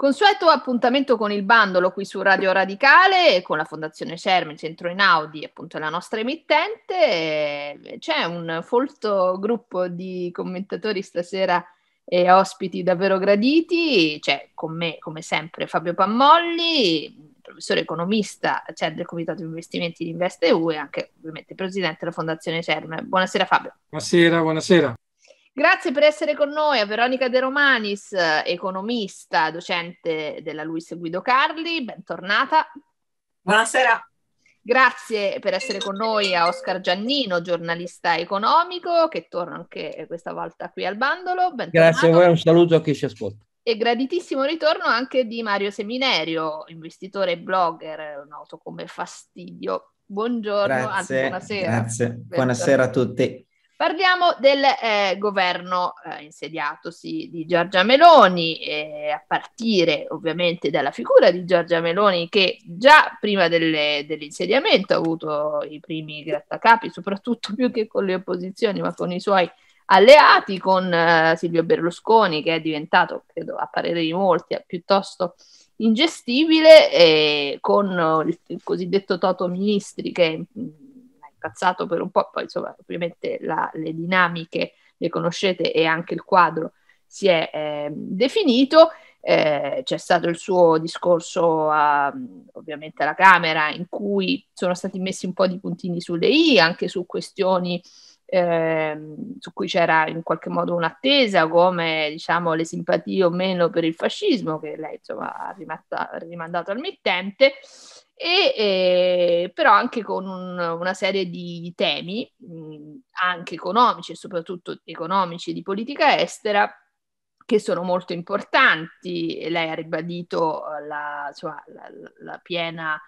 Consueto appuntamento con il bandolo qui su Radio Radicale con la Fondazione CERM, il Centro in Audi, appunto la nostra emittente. C'è un folto gruppo di commentatori stasera e ospiti davvero graditi. C'è con me, come sempre, Fabio Pammolli, professore economista cioè, del Comitato di Investimenti di InvestEU e anche ovviamente presidente della Fondazione CERM. Buonasera Fabio. Buonasera, buonasera. Grazie per essere con noi a Veronica De Romanis, economista, docente della Luis Guido Carli, bentornata. Buonasera. Grazie per essere con noi a Oscar Giannino, giornalista economico, che torna anche questa volta qui al Bandolo. Bentornato. Grazie a voi, un saluto a chi ci ascolta. E graditissimo ritorno anche di Mario Seminerio, investitore e blogger, noto come Fastidio. Buongiorno, grazie, anzi buonasera. Grazie, buonasera a tutti. Parliamo del eh, governo eh, insediatosi di Giorgia Meloni, eh, a partire ovviamente dalla figura di Giorgia Meloni che già prima delle, dell'insediamento ha avuto i primi grattacapi, soprattutto più che con le opposizioni, ma con i suoi alleati, con eh, Silvio Berlusconi che è diventato, credo a parere di molti, piuttosto ingestibile, con il, il cosiddetto Toto Ministri che... Mh, incazzato per un po', poi insomma ovviamente la, le dinamiche le conoscete e anche il quadro si è eh, definito. Eh, c'è stato il suo discorso a, ovviamente alla Camera in cui sono stati messi un po' di puntini sulle I anche su questioni eh, su cui c'era in qualche modo un'attesa come diciamo le simpatie o meno per il fascismo che lei insomma ha, rimasta, ha rimandato al mittente e eh, però anche con un, una serie di temi, mh, mm, anche economici e soprattutto economici di politica estera, che sono molto importanti. Lei ha ribadito la, sua, la, la piena,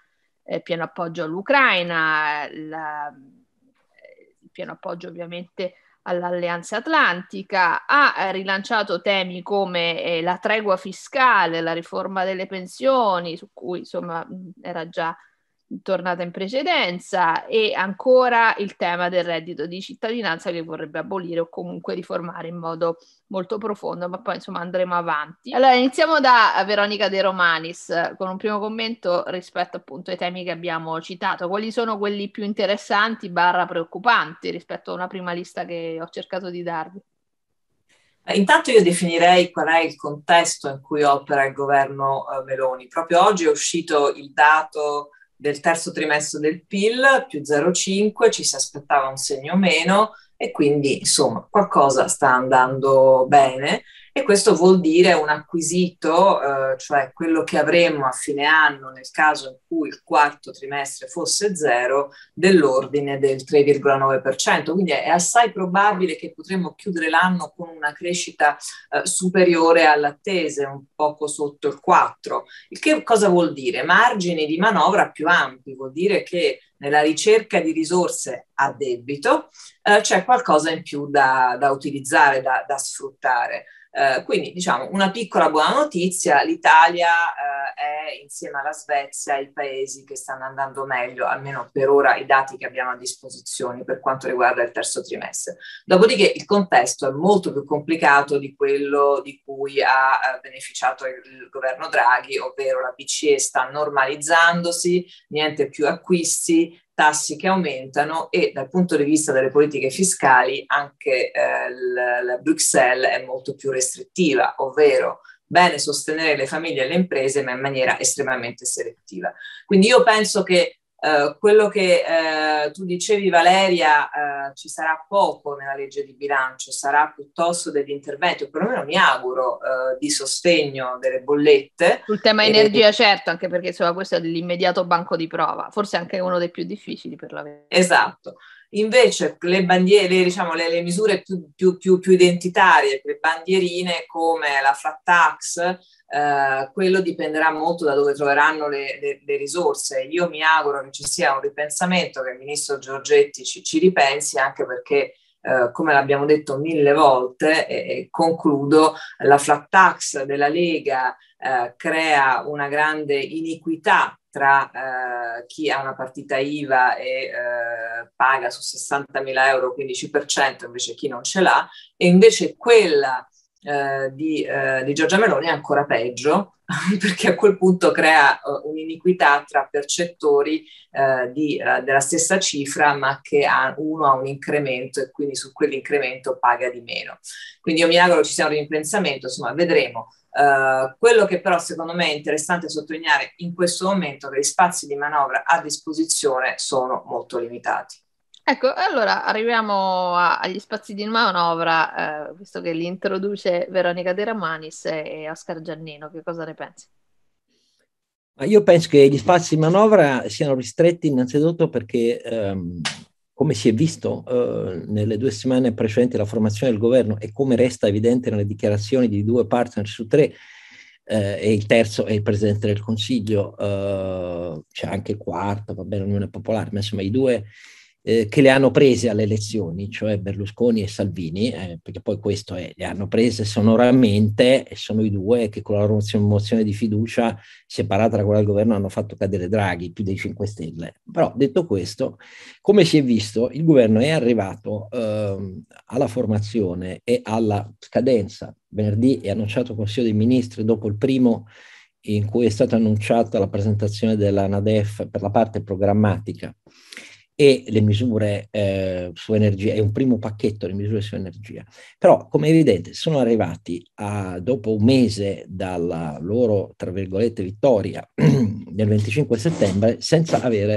eh, pieno appoggio all'Ucraina, la, il pieno appoggio ovviamente all'Alleanza Atlantica, ha eh, rilanciato temi come eh, la tregua fiscale, la riforma delle pensioni, su cui insomma era già tornata in precedenza e ancora il tema del reddito di cittadinanza che vorrebbe abolire o comunque riformare in modo molto profondo, ma poi insomma andremo avanti. Allora iniziamo da Veronica De Romanis con un primo commento rispetto appunto ai temi che abbiamo citato. Quali sono quelli più interessanti barra preoccupanti rispetto a una prima lista che ho cercato di darvi? Eh, intanto io definirei qual è il contesto in cui opera il governo eh, Meloni. Proprio oggi è uscito il dato del terzo trimestre del PIL, più 0,5, ci si aspettava un segno meno e quindi insomma qualcosa sta andando bene e questo vuol dire un acquisito, eh, cioè quello che avremmo a fine anno nel caso in cui il quarto trimestre fosse zero, dell'ordine del 3,9%. Quindi è assai probabile che potremmo chiudere l'anno con una crescita eh, superiore all'attese, un poco sotto il 4. Il che cosa vuol dire? Margini di manovra più ampi, vuol dire che nella ricerca di risorse a debito eh, c'è qualcosa in più da, da utilizzare, da, da sfruttare. Eh, quindi diciamo una piccola buona notizia, l'Italia eh, è insieme alla Svezia i paesi che stanno andando meglio, almeno per ora i dati che abbiamo a disposizione per quanto riguarda il terzo trimestre. Dopodiché il contesto è molto più complicato di quello di cui ha eh, beneficiato il governo Draghi, ovvero la BCE sta normalizzandosi, niente più acquisti, tassi che aumentano e dal punto di vista delle politiche fiscali anche eh, l- la Bruxelles è molto più restrittiva, ovvero bene sostenere le famiglie e le imprese ma in maniera estremamente selettiva. Quindi io penso che eh, quello che eh, tu dicevi Valeria eh, ci sarà poco nella legge di bilancio, sarà piuttosto degli interventi, o perlomeno mi auguro, eh, di sostegno delle bollette. Sul tema eh, energia e... certo, anche perché insomma, questo è l'immediato banco di prova, forse anche uno dei più difficili per la verità. Esatto. Invece le, bandiere, diciamo, le, le misure più, più, più, più identitarie, le bandierine come la flat tax, eh, quello dipenderà molto da dove troveranno le, le, le, risorse. Io mi auguro che ci sia un ripensamento, che il ministro Giorgetti ci, ci ripensi, anche perché Uh, come l'abbiamo detto mille volte, e, e, concludo, la flat tax della Lega uh, crea una grande iniquità tra uh, chi ha una partita IVA e paga su 60.000 euro 15%, invece chi non ce l'ha, e invece quella eh, di, eh, di, Giorgia Meloni è ancora peggio, perché a quel punto crea uh, un'iniquità tra percettori uh, di, uh, della stessa cifra, ma che ha, uno ha un incremento e quindi su quell'incremento paga di meno. Quindi io mi auguro ci sia un ripensamento, insomma, vedremo. Uh, quello che però secondo me è interessante sottolineare in questo momento è che gli spazi di manovra a disposizione sono molto limitati. Ecco, allora arriviamo a, agli spazi di manovra, eh, visto che li introduce Veronica De Ramanis e Oscar Giannino, che cosa ne pensi? Io penso che gli spazi di manovra siano ristretti innanzitutto perché, ehm, come si è visto eh, nelle due settimane precedenti alla formazione del governo e come resta evidente nelle dichiarazioni di due partner su tre, eh, e il terzo è il Presidente del Consiglio, eh, c'è anche il quarto, va bene, l'Unione Popolare, ma insomma i due eh, che le hanno prese alle elezioni, cioè Berlusconi e Salvini, eh, perché poi questo è, le hanno prese sonoramente e sono i due che con la loro mozione di fiducia separata da quella del governo hanno fatto cadere Draghi più dei 5 Stelle. Però detto questo, come si è visto, il governo è arrivato eh, alla formazione e alla scadenza. Venerdì è annunciato il Consiglio dei Ministri dopo il primo in cui è stata annunciata la presentazione della NADEF per la parte programmatica e le misure eh, su energia, è un primo pacchetto di misure su energia. Però, come evidente, sono arrivati a, dopo un mese dalla loro, tra virgolette, vittoria del 25 settembre senza avere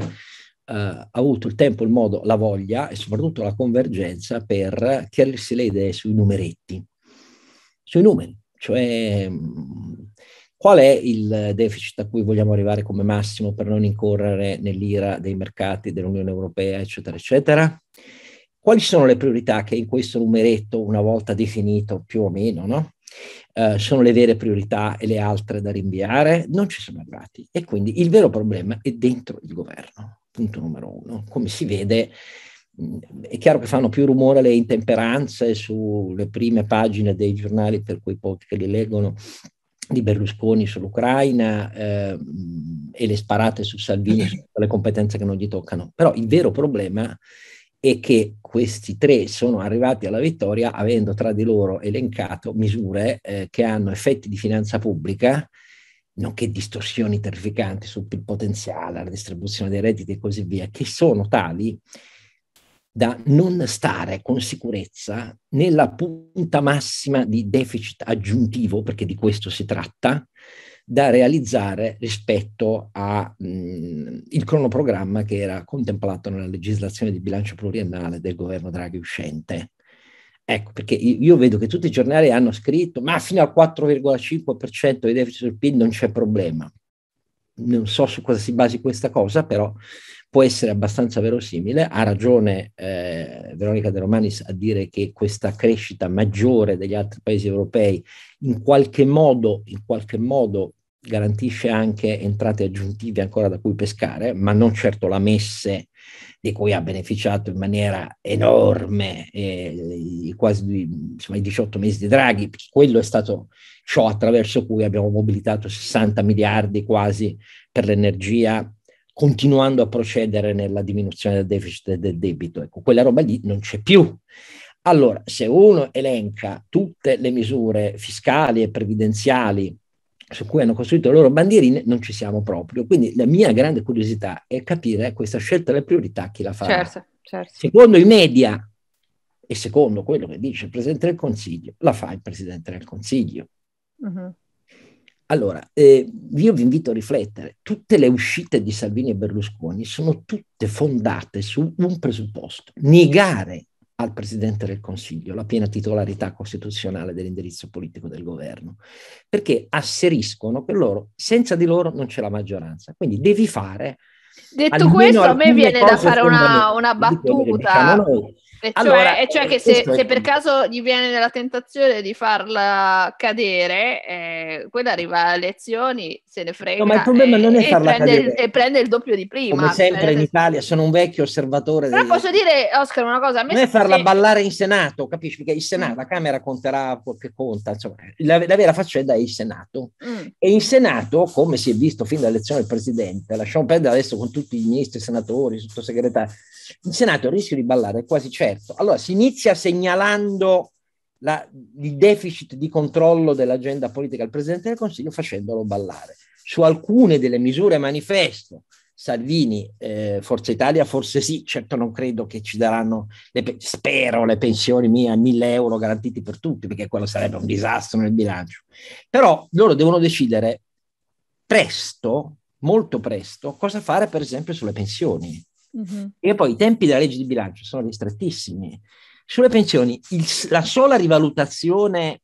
eh, avuto il tempo, il modo, la voglia e soprattutto la convergenza per chiarirsi le idee sui numeretti, sui numeri. Cioè, Qual è il deficit a cui vogliamo arrivare come massimo per non incorrere nell'ira dei mercati dell'Unione Europea, eccetera, eccetera? Quali sono le priorità che in questo numeretto, una volta definito più o meno, no? eh, sono le vere priorità e le altre da rinviare? Non ci sono arrivati. E quindi il vero problema è dentro il governo, punto numero uno. Come si vede, mm, è chiaro che fanno più rumore le intemperanze sulle prime pagine dei giornali per quei pochi che li leggono di Berlusconi sull'Ucraina eh, e le sparate su Salvini, sulle competenze che non gli toccano. Però il vero problema è che questi tre sono arrivati alla vittoria avendo tra di loro elencato misure eh, che hanno effetti di finanza pubblica, nonché distorsioni terrificanti sul potenziale, la distribuzione dei redditi e così via, che sono tali da non stare con sicurezza nella punta massima di deficit aggiuntivo, perché di questo si tratta, da realizzare rispetto al mm, cronoprogramma che era contemplato nella legislazione di bilancio pluriennale del governo Draghi uscente. Ecco, perché io vedo che tutti i giornali hanno scritto ma fino al 4,5% di deficit del PIL non c'è problema. Non so su cosa si basi questa cosa, però può essere abbastanza verosimile. Ha ragione eh, Veronica De Romanis a dire che questa crescita maggiore degli altri paesi europei in qualche modo, in qualche modo garantisce anche entrate aggiuntive ancora da cui pescare, ma non certo la messe di cui ha beneficiato in maniera enorme eh, quasi insomma, i 18 mesi di Draghi, perché quello è stato ciò attraverso cui abbiamo mobilitato 60 miliardi quasi per l'energia continuando a procedere nella diminuzione del deficit e del debito. Ecco, quella roba lì non c'è più. Allora, se uno elenca tutte le misure fiscali e previdenziali su cui hanno costruito le loro bandierine, non ci siamo proprio. Quindi la mia grande curiosità è capire questa scelta delle priorità chi la fa. Certo, certo. Secondo i media e secondo quello che dice il Presidente del Consiglio, la fa il Presidente del Consiglio. Uh-huh. Allora, eh, io vi invito a riflettere, tutte le uscite di Salvini e Berlusconi sono tutte fondate su un presupposto, negare al Presidente del Consiglio la piena titolarità costituzionale dell'indirizzo politico del governo, perché asseriscono che loro, senza di loro non c'è la maggioranza, quindi devi fare... Detto questo, a me viene da fare una, una battuta. Diciamo noi, e cioè, allora, e cioè eh, che se, se per caso gli viene la tentazione di farla cadere, eh, quella arriva a lezioni, se ne frega. No, ma il problema e, non è farla prende, cadere. Il, e prende il doppio di prima. Come sempre cioè, in Italia, sono un vecchio osservatore. Però degli... posso dire, Oscar, una cosa. A me non è farla se... ballare in Senato, capisci? Perché il mm. Senato, mm. la Camera conterà quel che conta. Insomma, la, la vera faccenda è il Senato. Mm. E in Senato, come si è visto fin dall'elezione del Presidente, lasciamo perdere adesso con tutti i ministri, senatori, sottosegretari, in Senato il rischio di ballare è quasi certo certo. Allora, si inizia segnalando la, il deficit di controllo dell'agenda politica del Presidente del Consiglio facendolo ballare. Su alcune delle misure manifesto, Salvini, eh, Forza Italia, forse sì, certo non credo che ci daranno, le, spero, le pensioni mie a 1000 euro garantiti per tutti, perché quello sarebbe un disastro nel bilancio. Però loro devono decidere presto, molto presto, cosa fare per esempio sulle pensioni. Mm-hmm. E poi i tempi della legge di bilancio sono ristrettissimi. Sulle pensioni, il, la sola rivalutazione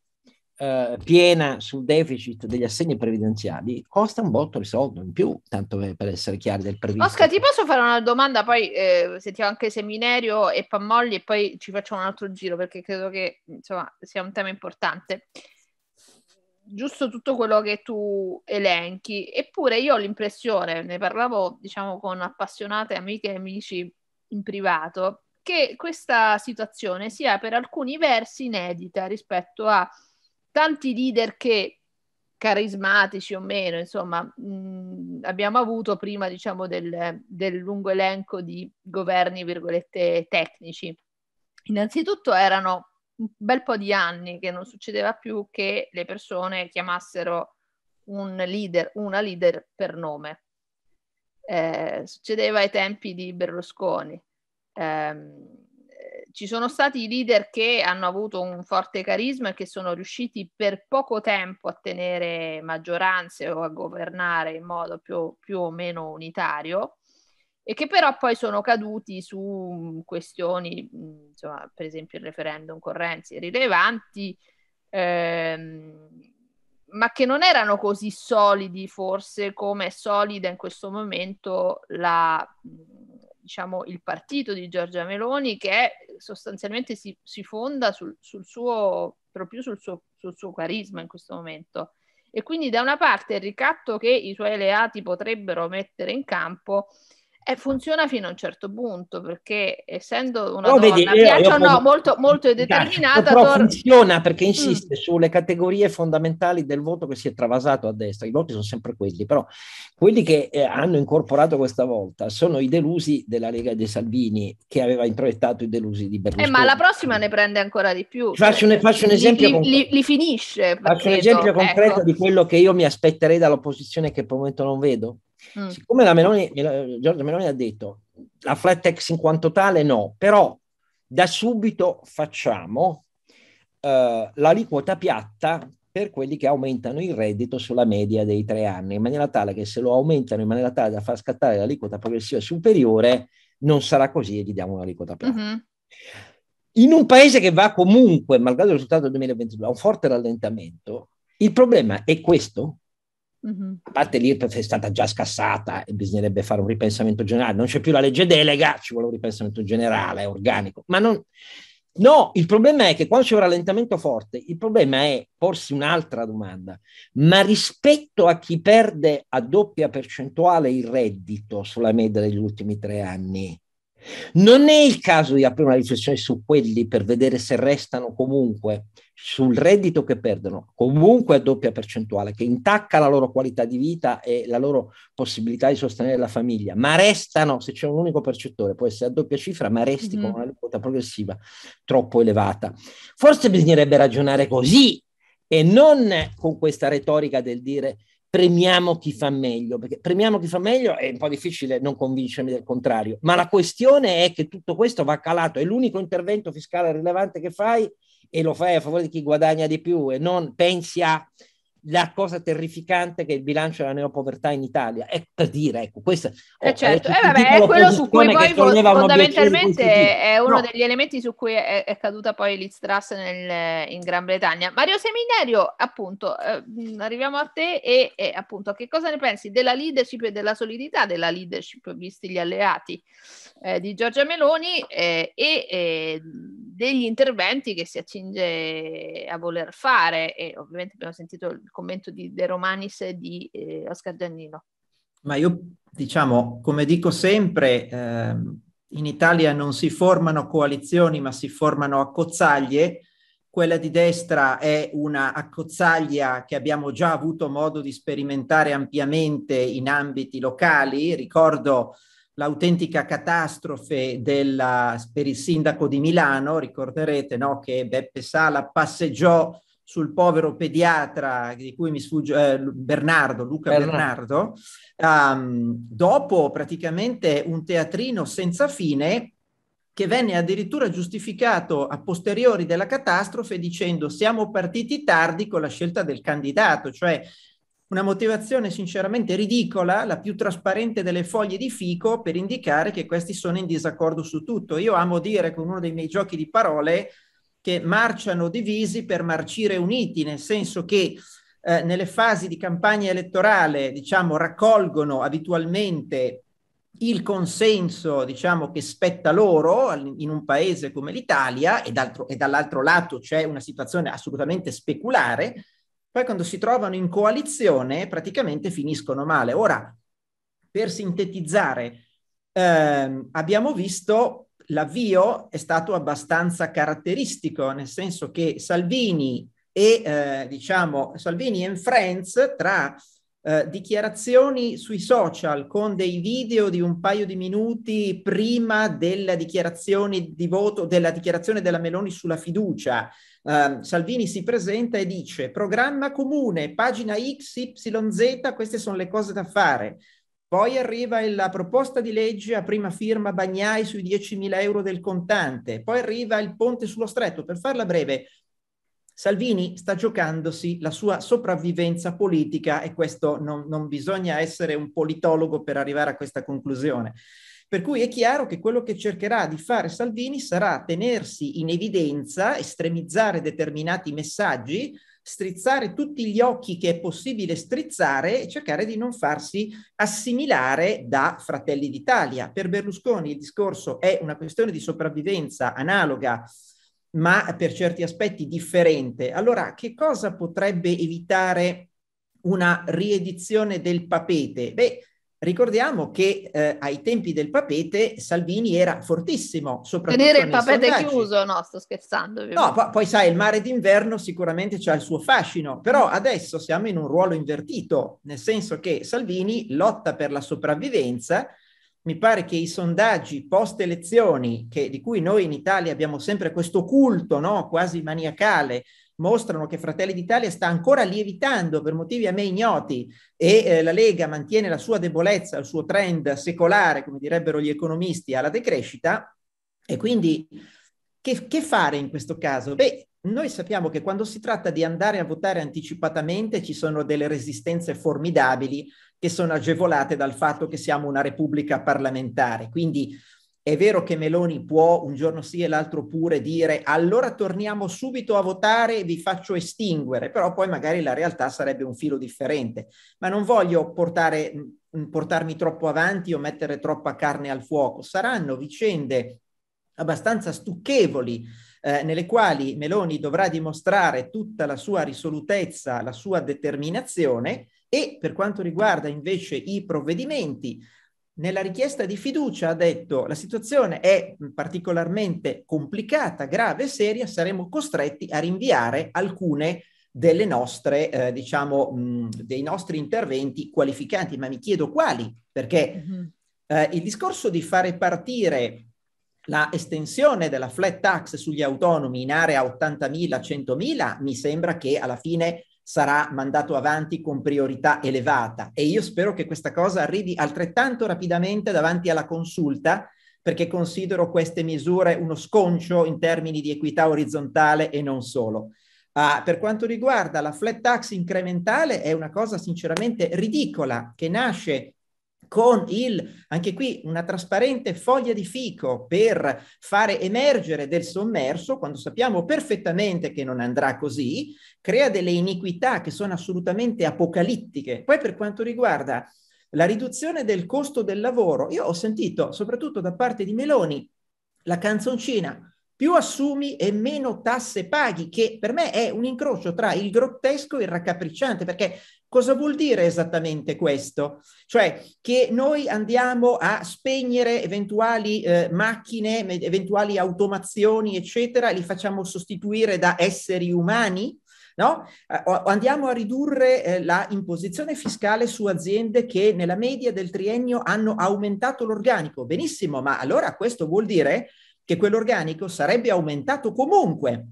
eh, piena sul deficit degli assegni previdenziali costa un botto di soldo in più, tanto per essere chiari del previsto. Oscar, ti posso fare una domanda, poi eh, sentiamo anche Seminario e Pammolli e poi ci facciamo un altro giro perché credo che insomma, sia un tema importante giusto tutto quello che tu elenchi, eppure io ho l'impressione, ne parlavo diciamo con appassionate amiche e amici in privato, che questa situazione sia per alcuni versi inedita rispetto a tanti leader che carismatici o meno, insomma, mh, abbiamo avuto prima, diciamo, del, del, lungo elenco di governi, virgolette, tecnici. Innanzitutto erano un bel po' di anni che non succedeva più che le persone chiamassero un leader, una leader per nome. Eh, succedeva ai tempi di Berlusconi. Ehm, eh, ci sono stati leader che hanno avuto un forte carisma e che sono riusciti per poco tempo a tenere maggioranze o a governare in modo più, più o meno unitario e che però poi sono caduti su mm, questioni, mm, insomma, per esempio il referendum con Renzi, rilevanti, ehm, ma che non erano così solidi forse come è solida in questo momento la, mm, diciamo, il partito di Giorgia Meloni che sostanzialmente si, si fonda sul, sul, suo, proprio sul suo, sul suo carisma in questo momento. E quindi da una parte il ricatto che i suoi alleati potrebbero mettere in campo e eh, funziona fino a un certo punto perché essendo una no, donna vedi, piaccia o no posso... molto, molto determinata però tor- funziona perché mm. insiste mm. sulle categorie fondamentali del voto che si è travasato a destra i voti sono sempre quelli però quelli che eh, hanno incorporato questa volta sono i delusi della Lega dei Salvini che aveva introiettato i delusi di Berlusconi eh, ma la prossima ne prende ancora di più faccio, un, faccio un esempio li, con... li, li finisce faccio credo, un esempio concreto ecco. di quello che io mi aspetterei dall'opposizione che per il momento non vedo Mm. Siccome la Meloni, Giorgia Meloni ha detto la flat tax in quanto tale no, però da subito facciamo eh, l'aliquota piatta per quelli che aumentano il reddito sulla media dei tre anni, in maniera tale che se lo aumentano in maniera tale da far scattare l'aliquota progressiva superiore, non sarà così e gli diamo un'aliquota piatta. Mm-hmm. In un paese che va comunque, malgrado il risultato del 2022, a un forte rallentamento, il problema è questo, Mm-hmm. A parte l'IRPEF è stata già scassata e bisognerebbe fare un ripensamento generale. Non c'è più la legge delega, ci vuole un ripensamento generale, organico. Ma non... No, il problema è che quando c'è un rallentamento forte, il problema è porsi un'altra domanda. Ma rispetto a chi perde a doppia percentuale il reddito sulla media degli ultimi tre anni, non è il caso di aprire una riflessione su quelli per vedere se restano comunque sul reddito che perdono, comunque a doppia percentuale, che intacca la loro qualità di vita e la loro possibilità di sostenere la famiglia, ma restano, se c'è un unico percettore, può essere a doppia cifra, ma resti mm-hmm. con mhm. una quota progressiva troppo elevata. Forse bisognerebbe ragionare così e non con questa retorica del dire premiamo chi fa meglio, perché premiamo chi fa meglio è un po' difficile non convincermi del contrario, ma la questione è che tutto questo va calato è l'unico intervento fiscale rilevante che fai e lo fai a favore di chi guadagna di più e non pensi a la cosa terrificante che è il bilancio della neopovertà in Italia. È per dire, ecco, questo eh certo. eh vabbè, è quello su cui poi fondamentalmente è uno no. degli elementi su cui è, è caduta poi Liz nel, in Gran Bretagna. Mario Seminario, appunto, eh, arriviamo a te e, e appunto, che cosa ne pensi della leadership e della solidità della leadership, visti gli alleati eh, di Giorgia Meloni eh, e degli interventi che si accinge a voler fare e ovviamente abbiamo sentito il commento di De Romanis e di eh, Oscar Giannino. Ma io diciamo, come dico sempre, eh, in Italia non si formano coalizioni ma si formano accozzaglie, quella di destra è una accozzaglia che abbiamo già avuto modo di sperimentare ampiamente in ambiti locali, ricordo l'autentica catastrofe della, per il sindaco di Milano, ricorderete no, che Beppe Sala passeggiò sul povero pediatra di cui mi sfugge eh, Bernardo, Luca Bernardo, Bernardo um, dopo praticamente un teatrino senza fine che venne addirittura giustificato a posteriori della catastrofe dicendo siamo partiti tardi con la scelta del candidato, cioè una motivazione sinceramente ridicola, la più trasparente delle foglie di fico, per indicare che questi sono in disaccordo su tutto. Io amo dire con uno dei miei giochi di parole che marciano divisi per marcire uniti, nel senso che eh, nelle fasi di campagna elettorale, diciamo, raccolgono abitualmente il consenso diciamo, che spetta loro in un paese come l'Italia e, e dall'altro lato c'è una situazione assolutamente speculare, poi quando si trovano in coalizione praticamente finiscono male. Ora, per sintetizzare, ehm, abbiamo visto l'avvio è stato abbastanza caratteristico, nel senso che Salvini e, eh, diciamo, Salvini and Friends tra eh, dichiarazioni sui social con dei video di un paio di minuti prima della dichiarazione di voto, della dichiarazione della Meloni sulla fiducia, Ehm, Salvini si presenta e dice programma comune, pagina XYZ, queste sono le cose da fare. Poi arriva la proposta di legge a prima firma Bagnai sui 10.000 euro del contante, poi arriva il ponte sullo stretto. Per farla breve, Salvini sta giocandosi la sua sopravvivenza politica e questo non, non, bisogna essere un politologo per arrivare a questa conclusione. Per cui è chiaro che quello che cercherà di fare Salvini sarà tenersi in evidenza, estremizzare determinati messaggi, strizzare tutti gli occhi che è possibile strizzare e cercare di non farsi assimilare da Fratelli d'Italia. Per Berlusconi il discorso è una questione di sopravvivenza analoga ma per certi aspetti differente. Allora, che cosa potrebbe evitare una riedizione del papete? Beh, Ricordiamo che eh, ai tempi del papete Salvini era fortissimo, soprattutto Tenere il papete sondaggi. chiuso, no, sto scherzando. No, po- poi sai, il mare d'inverno sicuramente ha il suo fascino, però adesso siamo in un ruolo invertito, nel senso che Salvini lotta per la sopravvivenza, mi pare che i sondaggi post elezioni, di cui noi in Italia abbiamo sempre questo culto no? quasi maniacale mostrano che Fratelli d'Italia sta ancora lievitando per motivi a me ignoti e eh, la Lega mantiene la sua debolezza, il suo trend secolare, come direbbero gli economisti, alla decrescita. E quindi che, che fare in questo caso? Beh, noi sappiamo che quando si tratta di andare a votare anticipatamente ci sono delle resistenze formidabili che sono agevolate dal fatto che siamo una repubblica parlamentare. Quindi è vero che Meloni può un giorno sì e l'altro pure dire allora torniamo subito a votare e vi faccio estinguere, però poi magari la realtà sarebbe un filo differente. Ma non voglio portare, mm, portarmi troppo avanti o mettere troppa carne al fuoco. Saranno vicende abbastanza stucchevoli eh, nelle quali Meloni dovrà dimostrare tutta la sua risolutezza, la sua determinazione e per quanto riguarda invece i provvedimenti, nella richiesta di fiducia ha detto la situazione è particolarmente complicata, grave e seria, saremo costretti a rinviare alcune delle nostre, eh, diciamo, mh, dei nostri interventi qualificanti, ma mi chiedo quali, perché mm-hmm. eh, il discorso di fare partire la estensione della flat tax sugli autonomi in area 80.000-100.000 mi sembra che alla fine sarà mandato avanti con priorità elevata e io spero che questa cosa arrivi altrettanto rapidamente davanti alla consulta perché considero queste misure uno sconcio in termini di equità orizzontale e non solo. Uh, per quanto riguarda la flat tax incrementale è una cosa sinceramente ridicola che nasce con il, anche qui una trasparente foglia di fico per fare emergere del sommerso, quando sappiamo perfettamente che non andrà così, crea delle iniquità che sono assolutamente apocalittiche. Poi per quanto riguarda la riduzione del costo del lavoro, io ho sentito, soprattutto da parte di Meloni, la canzoncina più assumi e meno tasse paghi, che per me è un incrocio tra il grottesco e il raccapricciante, perché Cosa vuol dire esattamente questo? Cioè che noi andiamo a spegnere eventuali eh, macchine, eventuali automazioni, eccetera, li facciamo sostituire da esseri umani? No? Eh, andiamo a ridurre eh, la imposizione fiscale su aziende che nella media del triennio hanno aumentato l'organico. Benissimo, ma allora questo vuol dire che quell'organico sarebbe aumentato comunque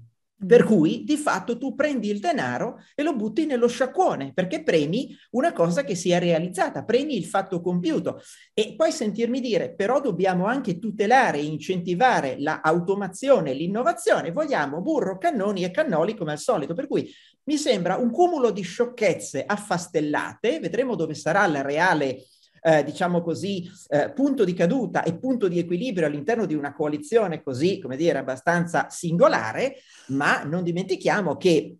per mm. cui di fatto tu prendi il denaro e lo butti nello sciacquone perché premi una cosa che si è realizzata, premi il fatto compiuto. E poi sentirmi dire però dobbiamo anche tutelare e incentivare l'automazione, la l'innovazione, vogliamo burro, cannoni e cannoli come al solito. Per cui mi sembra un cumulo di sciocchezze affastellate, vedremo dove sarà la reale eh, diciamo così, eh, punto di caduta e punto di equilibrio all'interno di una coalizione così, come dire, abbastanza singolare, ma non dimentichiamo che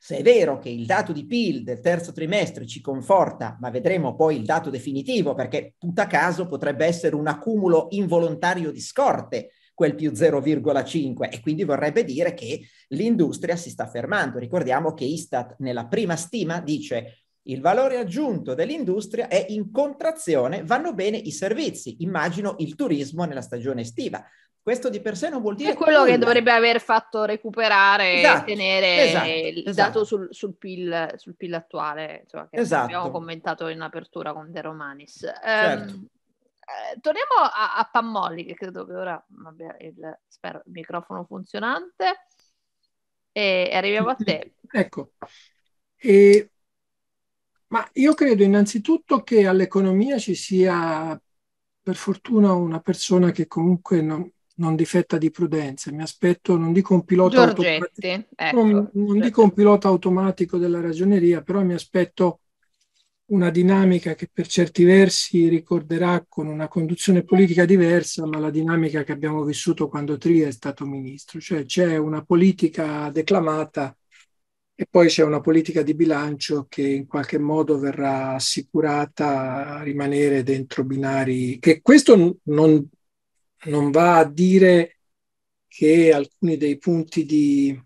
se è vero che il dato di PIL del terzo trimestre ci conforta, ma vedremo poi il dato definitivo, perché puta caso potrebbe essere un accumulo involontario di scorte quel più 0,5 e quindi vorrebbe dire che l'industria si sta fermando. Ricordiamo che Istat nella prima stima dice il valore aggiunto dell'industria è in contrazione, vanno bene i servizi, immagino il turismo nella stagione estiva. Questo di per sé non vuol dire... È quello nulla. che dovrebbe aver fatto recuperare e esatto, tenere esatto, il esatto. dato sul, sul, PIL, sul, PIL, attuale, insomma, che abbiamo esatto. commentato in apertura con De Romanis. Ehm, certo. Um, torniamo a, a Pammolli, che credo che ora abbia il, spero, il microfono funzionante. E arriviamo a te. ecco. E ma io credo innanzitutto che all'economia ci sia, per fortuna, una persona che comunque non, non difetta di prudenza. Mi aspetto, non dico un pilota Giorgetti, automatico, ecco, non, non dico un pilota automatico della ragioneria, però mi aspetto una dinamica che per certi versi ricorderà con una conduzione politica diversa, ma la dinamica che abbiamo vissuto quando Tria è stato ministro, cioè c'è una politica declamata e poi c'è una politica di bilancio che in qualche modo verrà assicurata a rimanere dentro binari che questo non, non va a dire che alcuni dei punti di,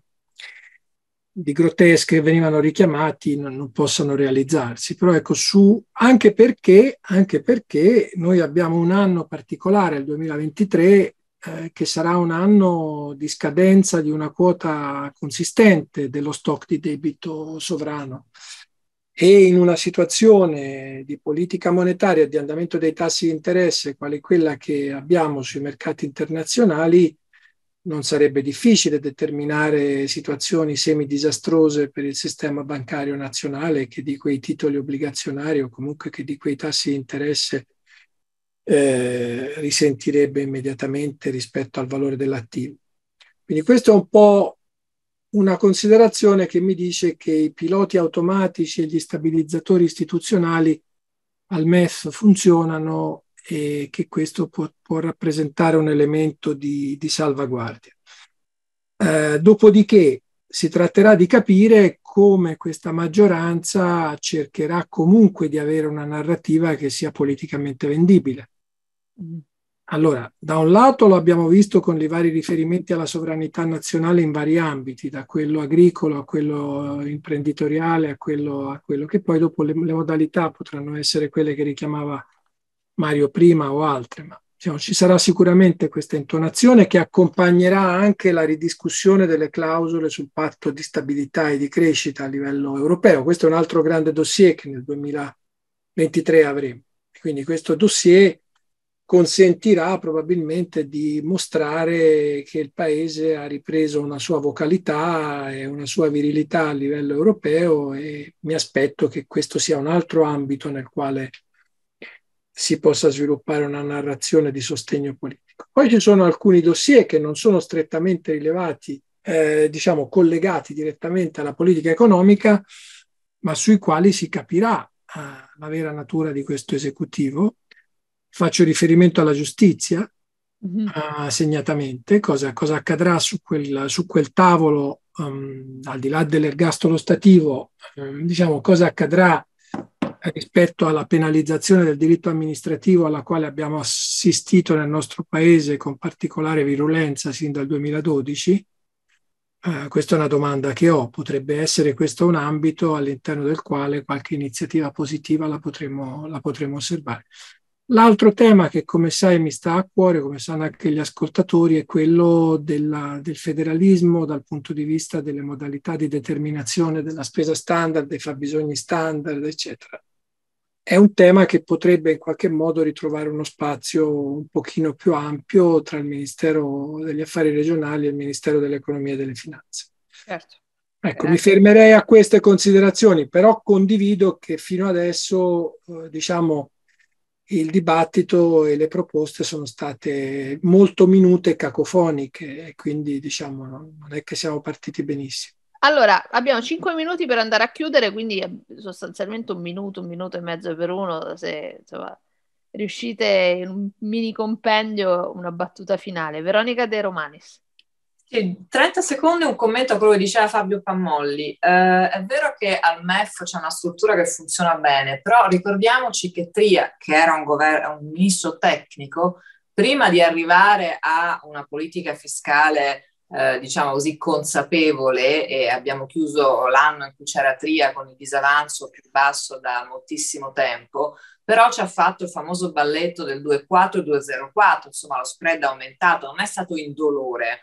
di grottesche che venivano richiamati non, non possano realizzarsi, però ecco su anche perché, anche perché noi abbiamo un anno particolare, il 2023, eh, che sarà un anno di scadenza di una quota consistente dello stock di debito sovrano e in una situazione di politica monetaria di andamento dei tassi di interesse quale quella che abbiamo sui mercati internazionali, non sarebbe difficile determinare situazioni semi-disastrose per il sistema bancario nazionale che di quei titoli obbligazionari o comunque che di quei tassi di interesse eh, risentirebbe immediatamente rispetto al valore dell'attivo. Quindi questa è un po' una considerazione che mi dice che i piloti automatici e gli stabilizzatori istituzionali al MEF funzionano e che questo può, può rappresentare un elemento di, di salvaguardia. Eh, dopodiché si tratterà di capire come questa maggioranza cercherà comunque di avere una narrativa che sia politicamente vendibile. Mm. Allora, da un lato lo abbiamo visto con i vari riferimenti alla sovranità nazionale in vari ambiti, da quello agricolo a quello imprenditoriale a quello, a quello che poi dopo le, le, modalità potranno essere quelle che richiamava Mario prima o altre, ma diciamo, ci sarà sicuramente questa intonazione che accompagnerà anche la ridiscussione delle clausole sul patto di stabilità e di crescita a livello europeo. Questo è un altro grande dossier che nel 2023 avremo. Quindi questo dossier consentirà probabilmente di mostrare che il paese ha ripreso una sua vocalità e una sua virilità a livello europeo e mi aspetto che questo sia un altro ambito nel quale si possa sviluppare una narrazione di sostegno politico. Poi ci sono alcuni dossier che non sono strettamente rilevati, eh, diciamo collegati direttamente alla politica economica, ma sui quali si capirà eh, la vera natura di questo esecutivo faccio riferimento alla giustizia, mm-hmm. uh, segnatamente, cosa, cosa, accadrà su quel, su quel tavolo, um, al di là dell'ergastolo stativo, um, diciamo cosa accadrà rispetto alla penalizzazione del diritto amministrativo alla quale abbiamo assistito nel nostro Paese con particolare virulenza sin dal 2012? Uh, eh, questa è una domanda che ho, potrebbe essere questo un ambito all'interno del quale qualche iniziativa positiva la potremmo, la potremmo osservare. L'altro tema che, come sai, mi sta a cuore, come sanno anche gli ascoltatori, è quello della, del federalismo dal punto di vista delle modalità di determinazione della spesa standard, dei fabbisogni standard, eccetera. È un tema che potrebbe in qualche modo ritrovare uno spazio un pochino più ampio tra il Ministero degli Affari Regionali e il Ministero dell'Economia e delle Finanze. Certo. Ecco, mi eh. fermerei a queste considerazioni, però condivido che fino adesso, eh, diciamo, il dibattito e le proposte sono state molto minute e cacofoniche e quindi diciamo non è che siamo partiti benissimo. Allora, abbiamo 5 minuti per andare a chiudere, quindi sostanzialmente un minuto, un minuto e mezzo per uno, se insomma, riuscite in un mini compendio una battuta finale. Veronica De Romanis. 30 secondi un commento a quello che diceva Fabio Pammolli. Eh, è vero che al MEF c'è una struttura che funziona bene, però ricordiamoci che Tria, che era un, gover- un ministro tecnico, prima di arrivare a una politica fiscale eh, diciamo così consapevole e abbiamo chiuso l'anno in cui c'era Tria con il disavanzo più basso da moltissimo tempo, però ci ha fatto il famoso balletto del 2,4 2,04, insomma lo spread è aumentato, non è stato indolore. dolore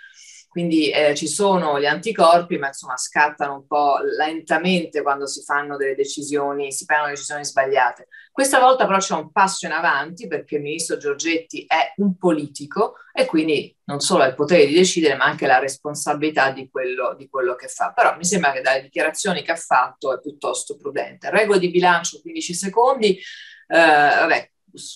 quindi eh, ci sono gli anticorpi, ma insomma scattano un po' lentamente quando si fanno delle decisioni, si prendono decisioni sbagliate. Questa volta però c'è un passo in avanti perché il ministro Giorgetti è un politico e quindi non solo ha il potere di decidere, ma anche la responsabilità di quello, di quello che fa. Però mi sembra che dalle dichiarazioni che ha fatto è piuttosto prudente. Regole di bilancio 15 secondi, eh, vabbè,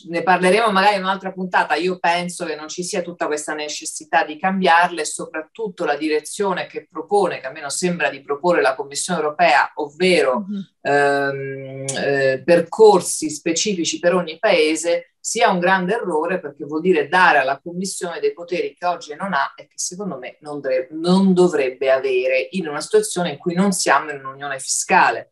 ne parleremo magari in un'altra puntata, io penso che non ci sia tutta questa necessità di cambiarle soprattutto la direzione che propone, che almeno sembra di proporre la Commissione europea, ovvero mm-hmm. ehm, eh, percorsi specifici per ogni paese, sia un grande errore perché vuol dire dare alla Commissione dei poteri che oggi non ha e che secondo me non, dovrebbe, non dovrebbe avere in una situazione in cui non siamo in un'unione fiscale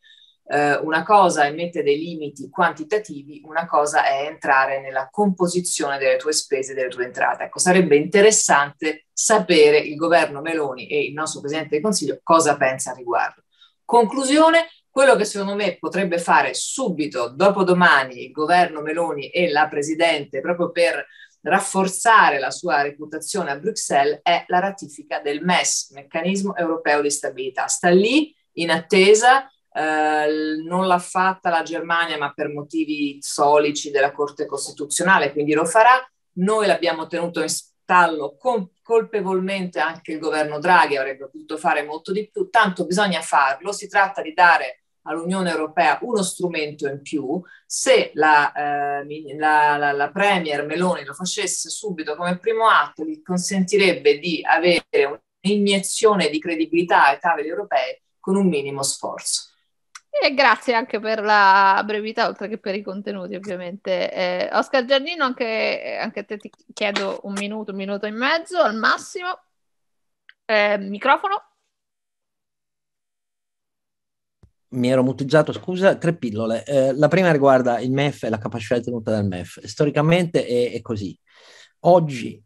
eh, una cosa è mettere dei limiti quantitativi, una cosa è entrare nella composizione delle tue spese e delle tue entrate. Ecco, sarebbe interessante sapere il governo Meloni e il nostro Presidente del Consiglio cosa pensa a riguardo. Conclusione, quello che secondo me potrebbe fare subito, dopodomani, il governo Meloni e la Presidente, proprio per rafforzare la sua reputazione a Bruxelles, è la ratifica del MES, Meccanismo Europeo di Stabilità. Sta lì in attesa, eh, non l'ha fatta la Germania, ma per motivi solici della Corte Costituzionale, quindi lo farà. Noi l'abbiamo tenuto in stallo con, colpevolmente, anche il governo Draghi avrebbe potuto fare molto di più, tanto bisogna farlo, si tratta di dare all'Unione Europea uno strumento in più, se la, eh, la, la, la, Premier Meloni lo facesse subito come primo atto, gli consentirebbe di avere un'iniezione di credibilità ai tavoli europei con un minimo sforzo. E grazie anche per la brevità, oltre che per i contenuti, ovviamente. Eh, Oscar Giardino, anche, anche, a te ti chiedo un minuto, un minuto e mezzo al massimo. Eh, microfono. mi ero muteggiato, scusa, tre pillole. Eh, la prima riguarda il MEF e la capacità di tenuta del MEF. Storicamente è, è così. Oggi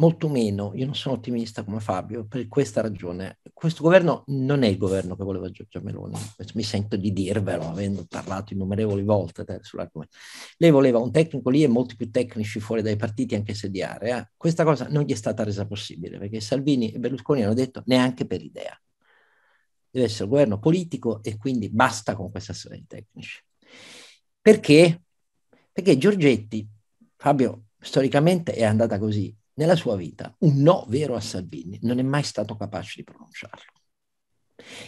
molto meno. Io non sono ottimista come Fabio per questa ragione. Questo governo non è il governo che voleva Giorgia Meloni, mi sento di dirvelo, avendo parlato innumerevoli volte eh, sull'argomento. Lei voleva un tecnico lì e molti più tecnici fuori dai partiti, anche se di area. Eh. Questa cosa non gli è stata resa possibile perché Salvini e Berlusconi hanno detto neanche per idea. Deve essere un governo politico e quindi basta con questa storia di tecnici. Perché? Perché Giorgetti, Fabio storicamente è andata così, nella sua vita un no vero a Salvini non è mai stato capace di pronunciarlo.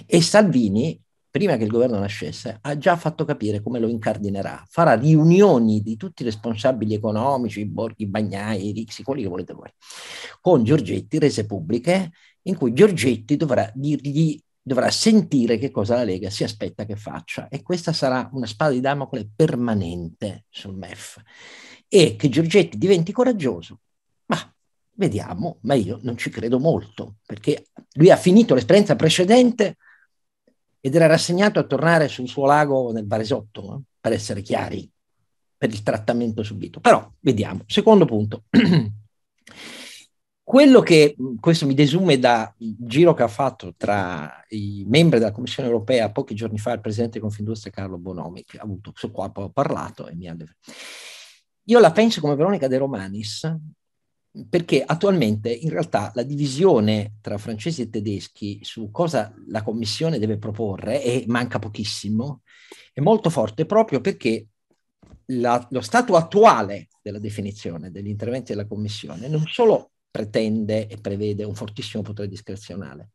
E Salvini, prima che il governo nascesse, ha già fatto capire come lo incardinerà. Farà riunioni di tutti i responsabili economici, i Borghi, i Bagnai, i Rixi, quelli che volete voi, con Giorgetti, rese pubbliche, in cui Giorgetti dovrà dirgli dovrà sentire che cosa la Lega si aspetta che faccia e questa sarà una spada di Damocle permanente sul MEF e che Giorgetti diventi coraggioso Vediamo, ma io non ci credo molto, perché lui ha finito l'esperienza precedente ed era rassegnato a tornare sul suo lago nel Baresotto, eh, per essere chiari, per il trattamento subito. Però vediamo. Secondo punto. Quello che, questo mi desume dal giro che ha fatto tra i membri della Commissione europea pochi giorni fa il presidente di Confindustria Carlo Bonomi, che ha avuto, su qua ho parlato e mi ha... Io la penso come Veronica De Romanis, perché attualmente in realtà la divisione tra francesi e tedeschi su cosa la Commissione deve proporre, e manca pochissimo, è molto forte proprio perché la, lo stato attuale della definizione degli interventi della Commissione non solo pretende e prevede un fortissimo potere discrezionale,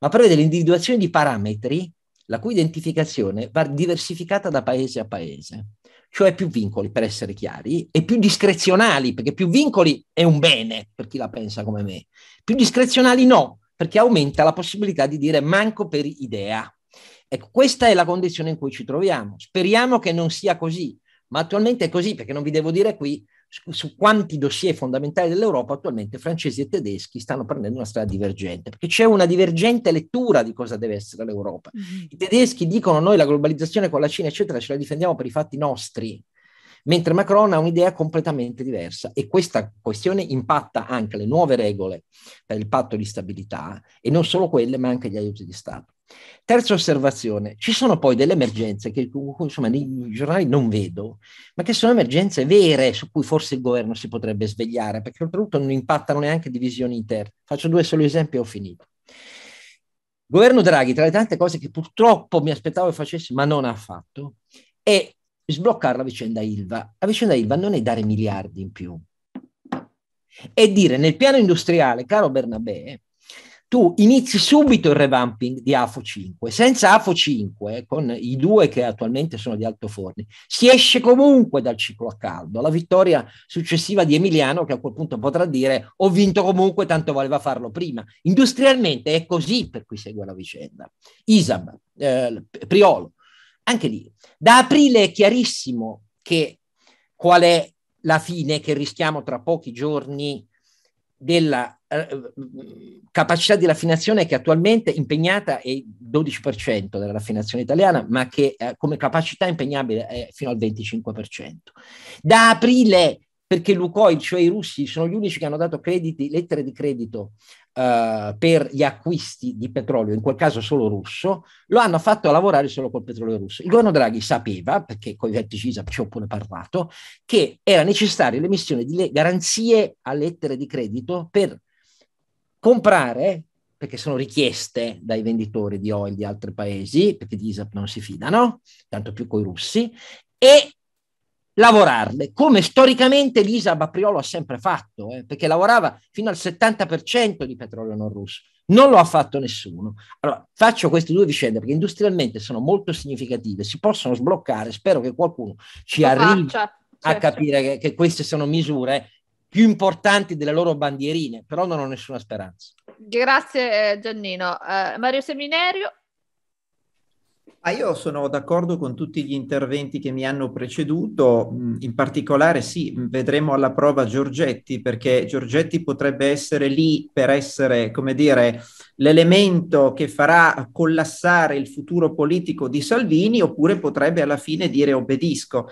ma prevede l'individuazione di parametri la cui identificazione va diversificata da paese a paese cioè più vincoli, per essere chiari, e più discrezionali, perché più vincoli è un bene per chi la pensa come me, più discrezionali no, perché aumenta la possibilità di dire manco per idea. Ecco, questa è la condizione in cui ci troviamo. Speriamo che non sia così, ma attualmente è così, perché non vi devo dire qui su quanti dossier fondamentali dell'Europa attualmente francesi e tedeschi stanno prendendo una strada divergente, perché c'è una divergente lettura di cosa deve essere l'Europa. Mm-hmm. I tedeschi dicono noi la globalizzazione con la Cina, eccetera, ce la difendiamo per i fatti nostri, mentre Macron ha un'idea completamente diversa e questa questione impatta anche le nuove regole per il patto di stabilità e non solo quelle, ma anche gli aiuti di Stato. Terza osservazione, ci sono poi delle emergenze che insomma nei giornali non vedo, ma che sono emergenze vere su cui forse il governo si potrebbe svegliare, perché oltretutto non impattano neanche divisioni interne. Faccio due soli esempi e ho finito. Governo Draghi, tra le tante cose che purtroppo mi aspettavo che facesse, ma non ha fatto, è sbloccare la vicenda ILVA. La vicenda ILVA non è dare miliardi in più, è dire nel piano industriale, caro Bernabé, tu inizi subito il revamping di AFO 5. Senza AFO 5, con i due che attualmente sono di alto forni, si esce comunque dal ciclo a caldo. La vittoria successiva di Emiliano, che a quel punto potrà dire ho vinto comunque, tanto voleva farlo prima. Industrialmente è così per cui segue la vicenda. Isab, eh, Priolo, anche lì. Da aprile è chiarissimo che qual è la fine che rischiamo tra pochi giorni della eh, eh, capacità di raffinazione che attualmente impegnata è il 12% della raffinazione italiana, ma che eh, come capacità impegnabile è fino al 25%. Da aprile perché Lukoil, cioè i russi, sono gli unici che hanno dato crediti, lettere di credito uh, per gli acquisti di petrolio, in quel caso solo russo, lo hanno fatto lavorare solo col petrolio russo. Il governo Draghi sapeva, perché con i vertici ISAP ci ho pure parlato, che era necessaria l'emissione di le- garanzie a lettere di credito per comprare perché sono richieste dai venditori di oil di altri paesi, perché di ISAP non si fidano, tanto più coi russi, e lavorarle, come storicamente Lisa Bapriolo ha sempre fatto, eh, perché lavorava fino al 70% di petrolio non russo. Non lo ha fatto nessuno. Allora, faccio queste due vicende perché industrialmente sono molto significative, si possono sbloccare, spero che qualcuno ci lo arrivi faccia, certo. a certo. capire che, che queste sono misure più importanti delle loro bandierine, però non ho nessuna speranza. Grazie eh, Giannino. Uh, Mario Seminerio. Ah, io sono d'accordo con tutti gli interventi che mi hanno preceduto, mm, in particolare sì, mm, vedremo alla prova Giorgetti perché Giorgetti potrebbe essere lì per essere, come dire, l'elemento che farà collassare il futuro politico di Salvini oppure potrebbe alla fine dire obbedisco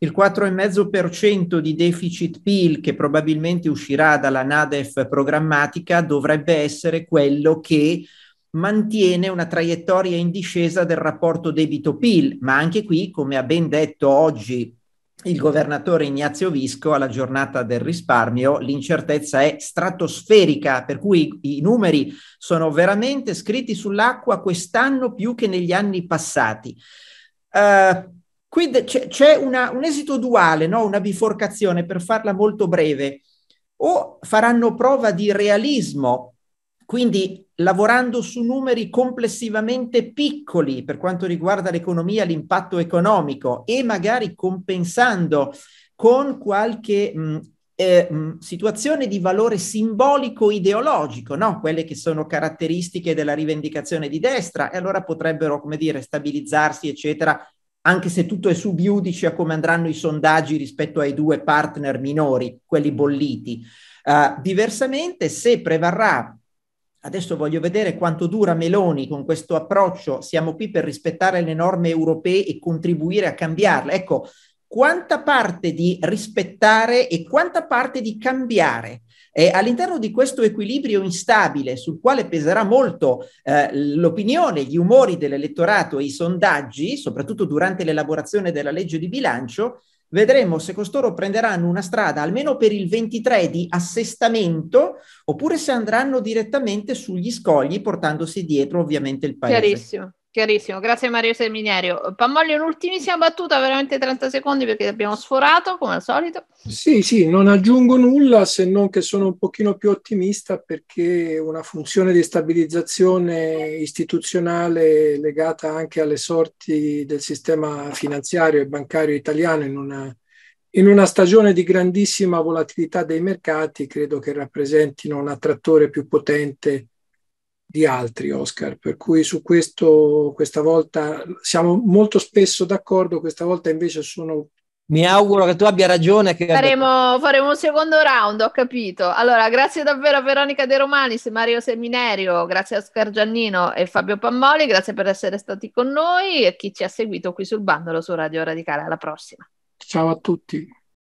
il 4,5% di deficit PIL che probabilmente uscirà dalla NADEF programmatica dovrebbe essere quello che mantiene una traiettoria in discesa del rapporto debito-PIL, ma anche qui, come ha ben detto oggi il governatore Ignazio Visco alla giornata del risparmio, l'incertezza è stratosferica, per cui i numeri sono veramente scritti sull'acqua quest'anno più che negli anni passati. Uh, qui de- c'è una, un esito duale, no? una biforcazione, per farla molto breve. O faranno prova di realismo quindi lavorando su numeri complessivamente piccoli per quanto riguarda l'economia, l'impatto economico e magari compensando con qualche mh, mm, eh, mh, mm, situazione di valore simbolico ideologico, no? quelle che sono caratteristiche della rivendicazione di destra e allora potrebbero, come dire, stabilizzarsi, eccetera, anche se tutto è subiudice a come andranno i sondaggi rispetto ai due partner minori, quelli bolliti. Uh, diversamente, se prevarrà Adesso voglio vedere quanto dura Meloni con questo approccio. Siamo qui per rispettare le norme europee e contribuire a cambiarle. Ecco, quanta parte di rispettare e quanta parte di cambiare. Eh, all'interno di questo equilibrio instabile, sul quale peserà molto eh, l'opinione, gli umori dell'elettorato e i sondaggi, soprattutto durante l'elaborazione della legge di bilancio, vedremo se costoro prenderanno una strada almeno per il 23 di assestamento oppure se andranno direttamente sugli scogli portandosi dietro ovviamente il paese. Chiarissimo. Chiarissimo, grazie Mario Seminario. Pammoglio, un'ultimissima battuta, veramente 30 secondi perché abbiamo sforato come al solito. Sì, sì, non aggiungo nulla se non che sono un pochino più ottimista perché una funzione di stabilizzazione istituzionale legata anche alle sorti del sistema finanziario e bancario italiano in una, in una stagione di grandissima volatilità dei mercati credo che rappresentino un attrattore più potente di altri Oscar, per cui su questo questa volta siamo molto spesso d'accordo, questa volta invece sono... Mi auguro che tu abbia ragione. Che... Faremo, faremo un secondo round, ho capito. Allora, grazie davvero a Veronica De Romanis, Mario Seminerio, grazie a Oscar Giannino e Fabio Pammoli, grazie per essere stati con noi e chi ci ha seguito qui sul bandolo su Radio Radicale. Alla prossima. Ciao a tutti.